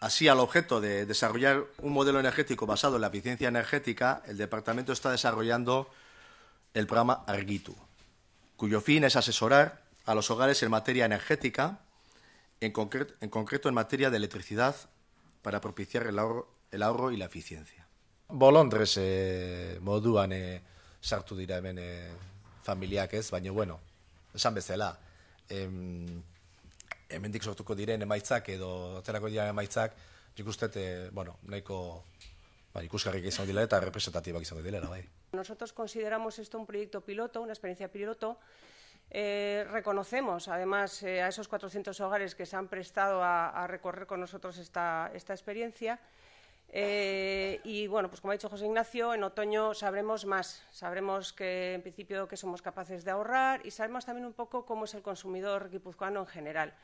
Así, al objeto de desarrollar un modelo energético basado en la eficiencia energética, el departamento está desarrollando el programa Argitu, cuyo fin es asesorar a los hogares en materia energética, en, concreto en materia de electricidad, para propiciar el ahorro, y la eficiencia. Volontres eh, moduan eh, sartu dira hemen eh, familiak bueno, esan em, nosotros consideramos esto un proyecto piloto, una experiencia piloto, eh, reconocemos, además, eh, a esos 400 hogares que se han prestado a, recorrer con nosotros esta, experiencia. Eh, y, bueno, pues como ha dicho José Ignacio, en otoño sabremos más. Sabremos que, en principio, que somos capaces de ahorrar y sabemos también un poco cómo es el consumidor guipuzcoano en general.